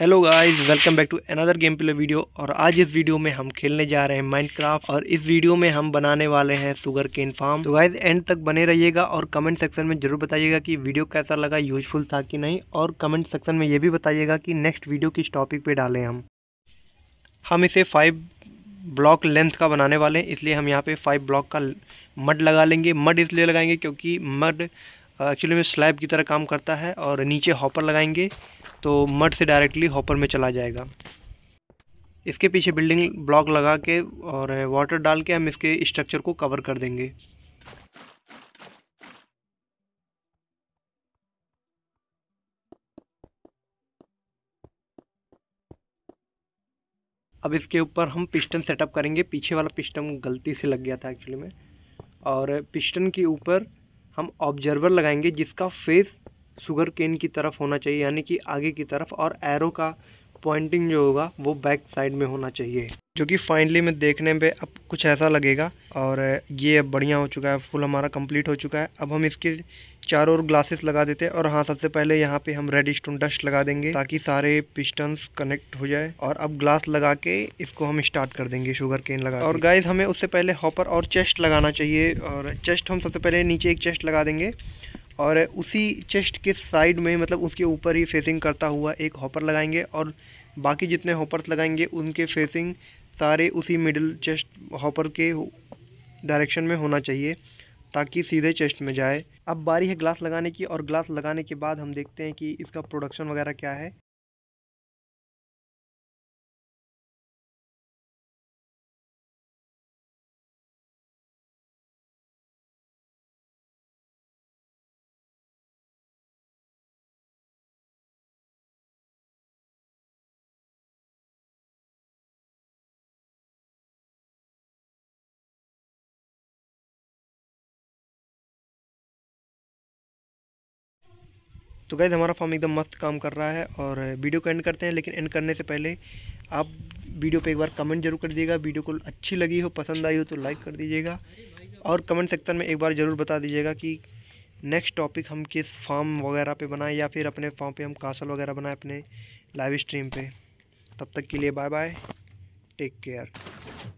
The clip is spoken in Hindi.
hello guys welcome back to another game play video और आज इस वीडियो में हम खेलने जा रहे हैं माइनक्राफ्ट और इस वीडियो में हम बनाने वाले हैं सुगर केन फार्म तो गाइस एंड तक बने रहिएगा और कमेंट सेक्शन में जरूर बताइएगा कि वीडियो कैसा लगा यूजफुल था कि नहीं और कमेंट सेक्शन में ये भी बताइएगा कि नेक्स्ट वीडियो किस टॉपिक पर डालें हम हम इसे फाइव ब्लॉक लेंथ का बनाने वाले हैं इसलिए हम यहाँ पर फाइव ब्लॉक का मड लगा लेंगे मड इसलिए लगाएंगे क्योंकि मड एक्चुअली में स्लैब की तरह काम करता है और नीचे हॉपर लगाएंगे तो मठ से डायरेक्टली हॉपर में चला जाएगा इसके पीछे बिल्डिंग ब्लॉक लगा के और वाटर डाल के हम इसके स्ट्रक्चर को कवर कर देंगे अब इसके ऊपर हम पिस्टन सेटअप करेंगे पीछे वाला पिस्टन गलती से लग गया था एक्चुअली में और पिस्टन के ऊपर हम ऑब्जर्वर लगाएंगे जिसका फेस शुगर केन की तरफ होना चाहिए यानी कि आगे की तरफ और एरो का पॉइंटिंग जो होगा वो बैक साइड में होना चाहिए जो कि फाइनली में देखने पे अब कुछ ऐसा लगेगा और ये अब बढ़िया हो चुका है फुल हमारा कंप्लीट हो चुका है अब हम इसके चारों ओर ग्लासेस लगा देते हैं और हाँ सबसे पहले यहाँ पे हम रेड स्टोन डस्ट लगा देंगे ताकि सारे पिस्टन्स कनेक्ट हो जाए और अब ग्लास लगा के इसको हम स्टार्ट कर देंगे शुगर केन लगा और गाइज हमें उससे पहले हॉपर और चेस्ट लगाना चाहिए और चेस्ट हम सबसे पहले नीचे एक चेस्ट लगा देंगे और उसी चेस्ट के साइड में मतलब उसके ऊपर ही फेसिंग करता हुआ एक हॉपर लगाएंगे और बाकी जितने हॉपर्स लगाएंगे उनके फेसिंग सारे उसी मिडिल चेस्ट हॉपर के डायरेक्शन में होना चाहिए ताकि सीधे चेस्ट में जाए अब बारी है ग्लास लगाने की और ग्लास लगाने के बाद हम देखते हैं कि इसका प्रोडक्शन वगैरह क्या है तो गैज़ हमारा फॉर्म एकदम मस्त काम कर रहा है और वीडियो को एंड करते हैं लेकिन एंड करने से पहले आप वीडियो पे एक बार कमेंट जरूर कर दीजिएगा वीडियो को अच्छी लगी हो पसंद आई हो तो लाइक कर दीजिएगा और कमेंट सेक्शन में एक बार ज़रूर बता दीजिएगा कि नेक्स्ट टॉपिक हम किस फॉर्म वगैरह पे बनाएं या फिर अपने फॉर्म पे हम कासल वगैरह बनाएं अपने लाइव स्ट्रीम पे तब तक के लिए बाय बाय टेक केयर